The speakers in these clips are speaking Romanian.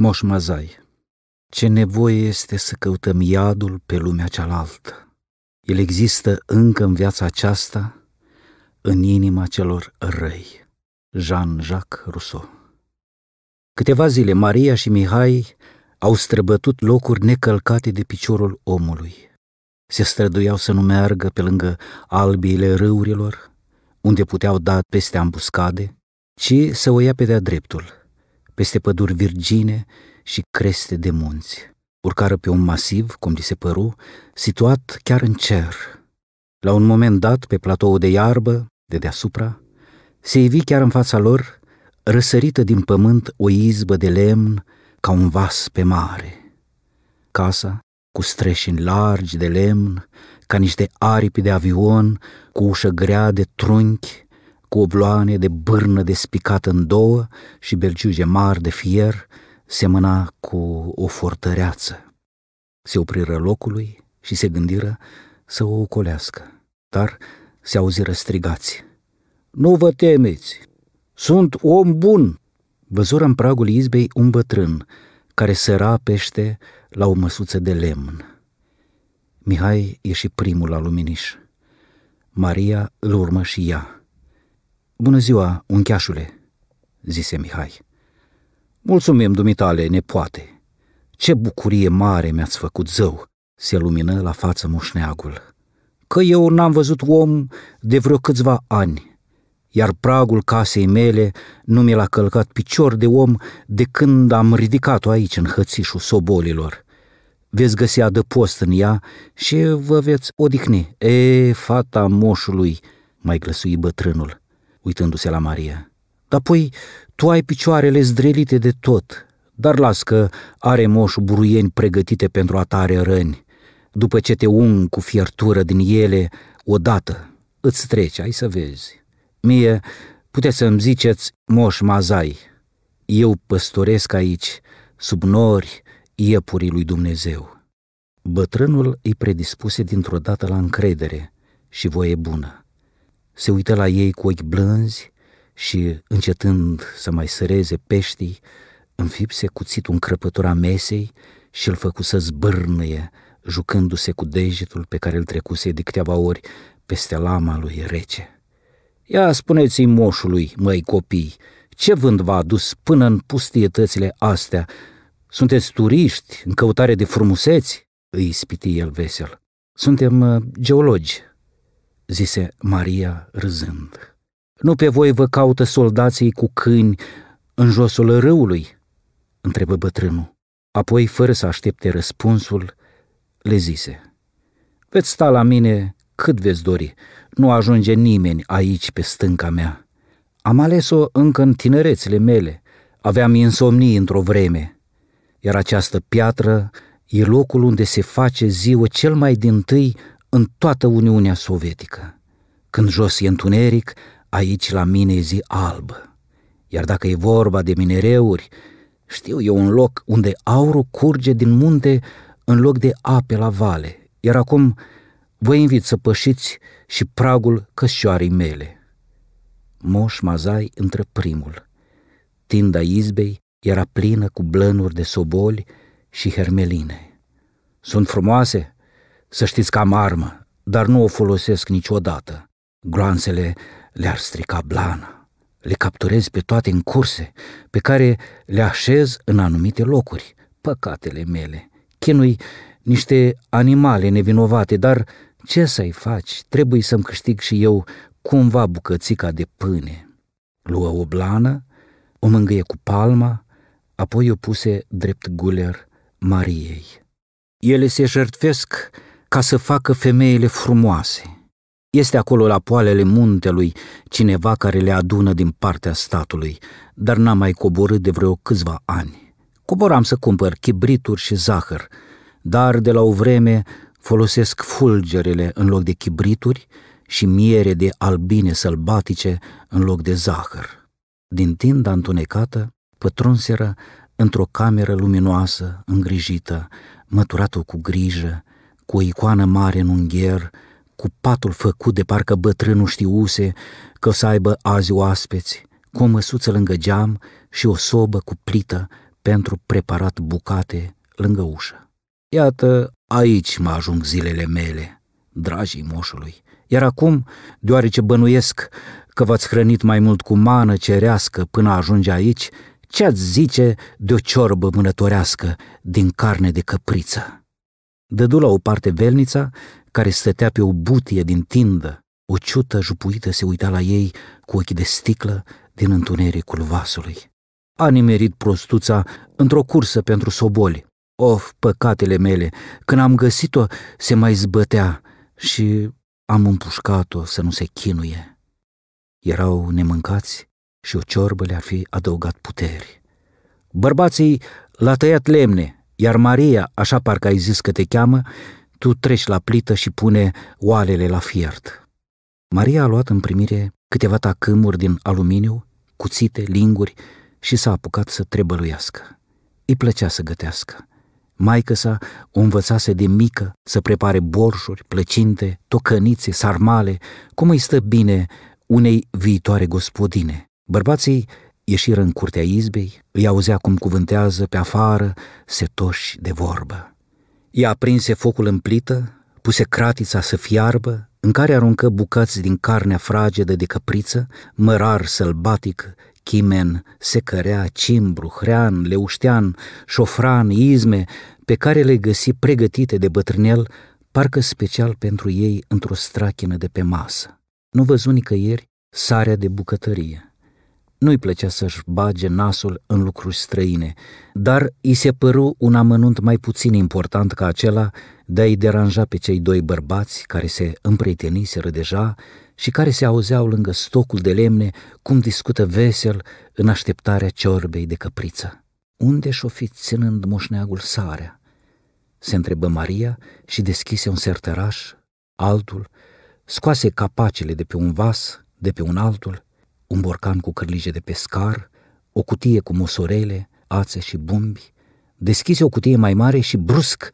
Moș Mazai, ce nevoie este să căutăm iadul pe lumea cealaltă. El există încă în viața aceasta, în inima celor răi. Jean-Jacques Rousseau Câteva zile Maria și Mihai au străbătut locuri necălcate de piciorul omului. Se străduiau să nu meargă pe lângă albiile râurilor, unde puteau da peste ambuscade, ci să o ia pe de-a dreptul – peste păduri virgine și creste de munți. Urcară pe un masiv, cum li se păru, situat chiar în cer. La un moment dat, pe platou de iarbă, de deasupra, se ivi chiar în fața lor, răsărită din pământ o izbă de lemn ca un vas pe mare. Casa, cu streșini largi de lemn, ca niște aripi de avion, cu ușă grea de trunchi, cu obloane de bârnă despicată în două și belciuge mari de fier, semăna cu o fortăreață. Se opriră locului și se gândiră să o ocolească, dar se auziră strigați. Nu vă temeți! Sunt om bun!" Văzură în pragul izbei un bătrân care săra pește la o măsuță de lemn. Mihai ieși primul la luminiș. Maria îl urmă și ea. Bună ziua, uncheașule, zise Mihai. Mulțumim, dumitale, nepoate. Ce bucurie mare mi-ați făcut zău, se lumină la față moșneagul. Că eu n-am văzut om de vreo câțiva ani, iar pragul casei mele nu mi l-a călcat picior de om de când am ridicat-o aici în hățișul sobolilor. Veți găsi adăpost în ea și vă veți odihni. E, fata moșului, mai glăsui bătrânul uitându-se la Maria. Dar apoi tu ai picioarele zdrelite de tot, dar las că are moș buruieni pregătite pentru a tare răni. După ce te ung cu fiertură din ele, odată îți treci, ai să vezi. Mie puteți să-mi ziceți moș mazai. Eu păstoresc aici, sub nori, iepurii lui Dumnezeu. Bătrânul îi predispuse dintr-o dată la încredere și voie bună se uită la ei cu ochi blânzi și, încetând să mai săreze peștii, înfipse cuțitul crăpător a mesei și îl făcu să zbârnâie, jucându-se cu degetul pe care îl trecuse de câteva ori peste lama lui rece. Ia spuneți-i moșului, măi copii, ce vânt v-a adus până în pustietățile astea? Sunteți turiști în căutare de frumuseți? Îi spiti el vesel. Suntem uh, geologi, zise Maria râzând. Nu pe voi vă caută soldații cu câini în josul râului? întrebă bătrânul. Apoi, fără să aștepte răspunsul, le zise. Veți sta la mine cât veți dori, nu ajunge nimeni aici pe stânca mea. Am ales-o încă în tinerețile mele, aveam insomnii într-o vreme, iar această piatră e locul unde se face ziua cel mai din tâi în toată Uniunea Sovietică. Când jos e întuneric, aici la mine e zi albă. Iar dacă e vorba de minereuri, știu eu un loc unde aurul curge din munte în loc de ape la vale, iar acum vă invit să pășiți și pragul cășoarei mele. Moș Mazai între primul. Tinda izbei era plină cu blănuri de soboli și hermeline. Sunt frumoase?" Să știți că am armă, dar nu o folosesc niciodată. Gloanțele le-ar strica blana. Le capturez pe toate în curse, pe care le așez în anumite locuri. Păcatele mele. Chinui niște animale nevinovate, dar ce să-i faci? Trebuie să-mi câștig și eu cumva bucățica de pâine. Luă o blană, o mângâie cu palma, apoi o puse drept guler Mariei. Ele se jertfesc ca să facă femeile frumoase. Este acolo la poalele muntelui cineva care le adună din partea statului, dar n-am mai coborât de vreo câțiva ani. Coboram să cumpăr chibrituri și zahăr, dar de la o vreme folosesc fulgerele în loc de chibrituri și miere de albine sălbatice în loc de zahăr. Din tinda întunecată pătrunseră într-o cameră luminoasă, îngrijită, măturată cu grijă, cu o icoană mare în ungher, cu patul făcut de parcă bătrânul știuse că o să aibă azi oaspeți, cu o măsuță lângă geam și o sobă cu plită pentru preparat bucate lângă ușă. Iată, aici mă ajung zilele mele, dragii moșului, iar acum, deoarece bănuiesc că v-ați hrănit mai mult cu mană cerească până ajunge aici, ce ați zice de o ciorbă mânătorească din carne de căpriță? Dădu la o parte velnița, care stătea pe o butie din tindă. O ciută jupuită se uita la ei cu ochii de sticlă din întunericul vasului. A nimerit prostuța într-o cursă pentru soboli. Of, păcatele mele, când am găsit-o, se mai zbătea și am împușcat-o să nu se chinuie. Erau nemâncați și o ciorbă le-ar fi adăugat puteri. Bărbații l-a tăiat lemne, iar Maria, așa parcă ai zis că te cheamă, tu treci la plită și pune oalele la fiert. Maria a luat în primire câteva tacâmuri din aluminiu, cuțite, linguri și s-a apucat să trebăluiască. Îi plăcea să gătească. Maica sa o învățase de mică să prepare borșuri, plăcinte, tocănițe, sarmale, cum îi stă bine unei viitoare gospodine. Bărbații ieșiră în curtea izbei, îi auzea cum cuvântează pe afară, setoși de vorbă. Ea aprinse focul în plită, puse cratița să fiarbă, în care aruncă bucăți din carnea fragedă de căpriță, mărar sălbatic, chimen, secărea, cimbru, hrean, leuștean, șofran, izme, pe care le găsi pregătite de bătrânel, parcă special pentru ei într-o strachină de pe masă. Nu văzu nicăieri sarea de bucătărie. Nu-i plăcea să-și bage nasul în lucruri străine, dar i se păru un amănunt mai puțin important ca acela de a-i deranja pe cei doi bărbați care se împrieteniseră deja și care se auzeau lângă stocul de lemne cum discută vesel în așteptarea ciorbei de căpriță. Unde și-o fi ținând moșneagul sarea? Se întrebă Maria și deschise un sertăraș, altul, scoase capacele de pe un vas, de pe un altul un borcan cu cârlige de pescar, o cutie cu mosorele, ațe și bumbi, deschise o cutie mai mare și brusc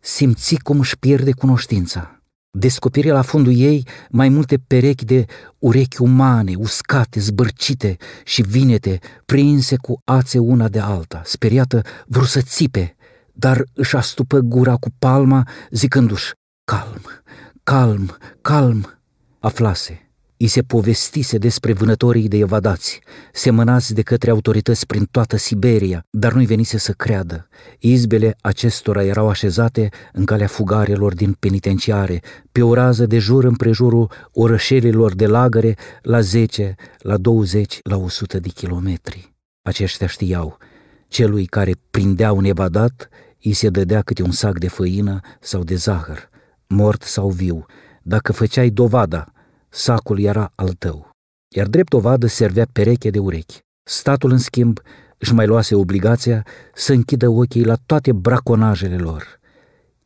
simți cum își pierde cunoștința. Descoperi la fundul ei mai multe perechi de urechi umane, uscate, zbârcite și vinete, prinse cu ațe una de alta. Speriată, vreau să țipe, dar își astupă gura cu palma, zicându-și, calm, calm, calm. Aflase I se povestise despre vânătorii de evadați, semănați de către autorități prin toată Siberia, dar nu-i venise să creadă. Izbele acestora erau așezate în calea fugarelor din penitenciare, pe o rază de jur împrejurul orășelilor de lagăre, la 10, la 20, la 100 de kilometri. Aceștia știau, celui care prindea un evadat, îi se dădea câte un sac de făină sau de zahăr, mort sau viu, dacă făceai dovada sacul era al tău. Iar drept ovadă servea pereche de urechi. Statul, în schimb, își mai luase obligația să închidă ochii la toate braconajele lor.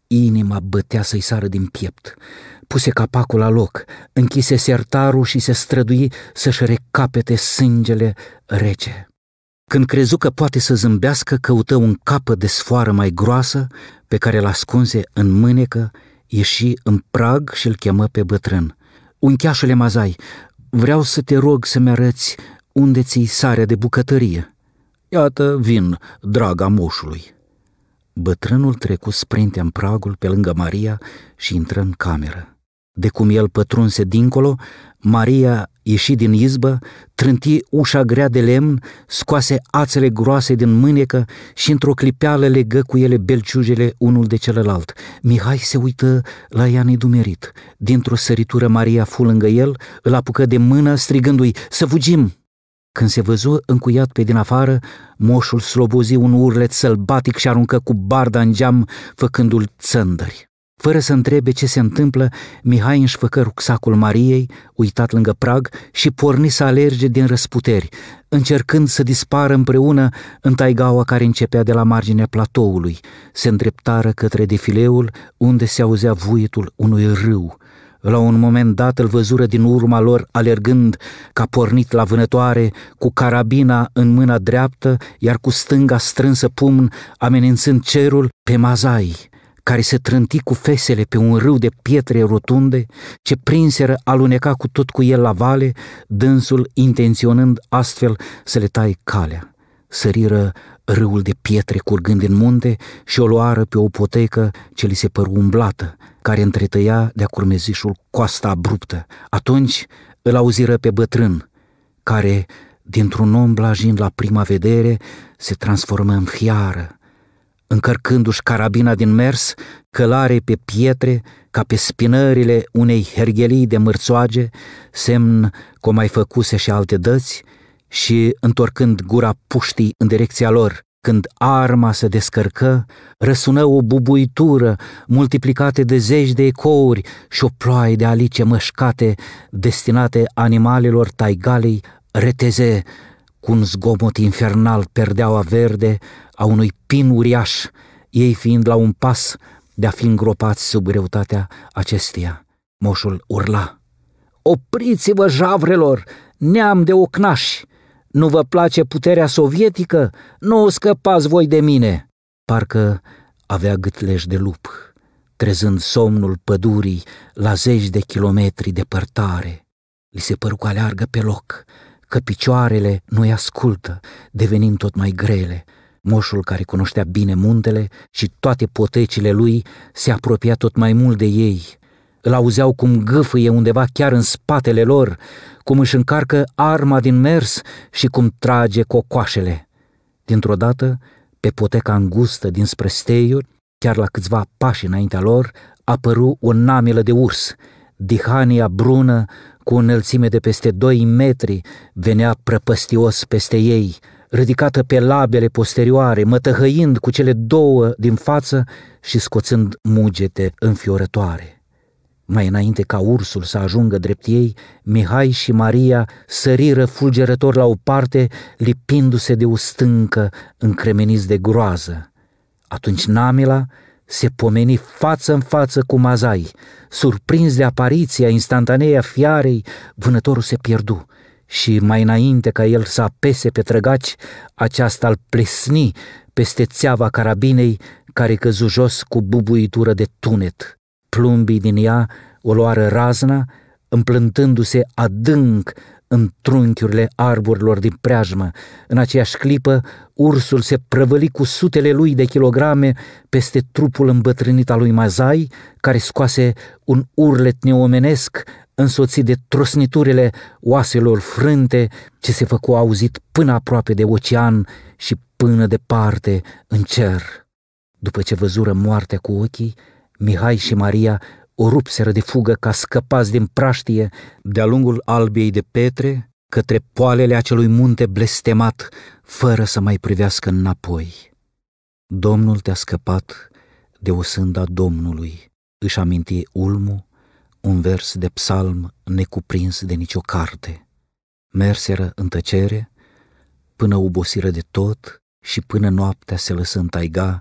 Inima bătea să-i sară din piept. Puse capacul la loc, închise sertarul și se strădui să-și recapete sângele rece. Când crezu că poate să zâmbească, căută un capă de sfoară mai groasă, pe care l-ascunse în mânecă, ieși în prag și îl chemă pe bătrân. Uncheașele Mazai, vreau să te rog să-mi arăți unde ți sarea de bucătărie. Iată, vin, draga moșului. Bătrânul trecu sprinte în pragul pe lângă Maria și intră în cameră. De cum el pătrunse dincolo, Maria ieși din izbă, trânti ușa grea de lemn, scoase ațele groase din mânecă și într-o clipeală legă cu ele belciugele unul de celălalt. Mihai se uită la ea nedumerit. Dintr-o săritură Maria fu lângă el, îl apucă de mână strigându-i, să fugim! Când se văzu încuiat pe din afară, moșul slobozi un urlet sălbatic și aruncă cu barda în geam, făcându-l țăndări. Fără să întrebe ce se întâmplă, Mihai înșfăcă rucsacul Mariei, uitat lângă prag, și porni să alerge din răsputeri, încercând să dispară împreună în taigaua care începea de la marginea platoului. Se îndreptară către defileul unde se auzea vuietul unui râu. La un moment dat îl văzură din urma lor alergând ca pornit la vânătoare, cu carabina în mâna dreaptă, iar cu stânga strânsă pumn, amenințând cerul pe mazai care se trânti cu fesele pe un râu de pietre rotunde, ce prinseră aluneca cu tot cu el la vale, dânsul intenționând astfel să le tai calea. Săriră râul de pietre curgând în munte și o luară pe o potecă ce li se păru umblată, care întretăia de-a curmezișul coasta abruptă. Atunci îl auziră pe bătrân, care, dintr-un om blajind la prima vedere, se transformă în fiară, încărcându-și carabina din mers, călare pe pietre, ca pe spinările unei herghelii de mârțoage, semn că mai făcuse și alte dăți, și întorcând gura puștii în direcția lor, când arma se descărcă, răsună o bubuitură multiplicate de zeci de ecouri și o ploaie de alice mășcate destinate animalelor taigalei reteze cu un zgomot infernal perdeaua verde a unui pin uriaș, ei fiind la un pas de a fi îngropați sub greutatea acesteia. Moșul urla. Opriți-vă, javrelor, neam de ocnași! Nu vă place puterea sovietică? Nu o scăpați voi de mine! Parcă avea gâtleș de lup, trezând somnul pădurii la zeci de kilometri de departare. Li se păru că aleargă pe loc, că picioarele nu-i ascultă, devenind tot mai grele – Moșul care cunoștea bine muntele și toate potecile lui se apropia tot mai mult de ei. Îl auzeau cum gâfâie undeva chiar în spatele lor, cum își încarcă arma din mers și cum trage cocoașele. Dintr-o dată, pe poteca îngustă dinspre steiuri, chiar la câțiva pași înaintea lor, apăru o namilă de urs. Dihania brună, cu o înălțime de peste doi metri, venea prăpăstios peste ei – ridicată pe labele posterioare, mătăhăind cu cele două din față și scoțând mugete înfiorătoare. Mai înainte ca ursul să ajungă drept ei, Mihai și Maria săriră fulgerător la o parte, lipindu-se de o stâncă, încremeniți de groază. Atunci Namila se pomeni față în față cu Mazai. Surprins de apariția instantanee a fiarei, vânătorul se pierdu și mai înainte ca el să apese pe trăgaci, aceasta îl plesni peste țeava carabinei care căzu jos cu bubuitură de tunet. Plumbii din ea o luară razna, împlântându-se adânc în trunchiurile arborilor din preajmă. În aceeași clipă, ursul se prăvăli cu sutele lui de kilograme peste trupul îmbătrânit al lui Mazai, care scoase un urlet neomenesc însoțit de trosniturile oaselor frânte ce se făcu auzit până aproape de ocean și până departe în cer. După ce văzură moartea cu ochii, Mihai și Maria o rupseră de fugă ca scăpați din praștie de-a lungul albiei de petre către poalele acelui munte blestemat, fără să mai privească înapoi. Domnul te-a scăpat de o sânda Domnului, își aminti Ulmu, un vers de psalm necuprins de nicio carte. Merseră în tăcere, până obosiră de tot și până noaptea se lăsă în taiga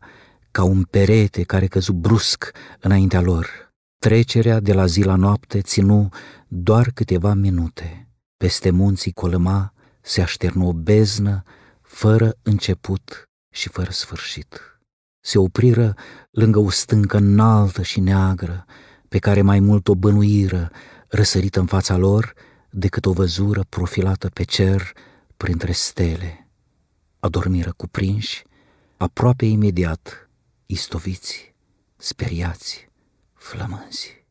ca un perete care căzu brusc înaintea lor. Trecerea de la zi la noapte ținu doar câteva minute. Peste munții colăma se așternu o beznă fără început și fără sfârșit. Se opriră lângă o stâncă înaltă și neagră, pe care mai mult o bănuiră, răsărită în fața lor, decât o văzură profilată pe cer printre stele. Adormiră cuprinși, aproape imediat, istoviți, speriați flamanzi.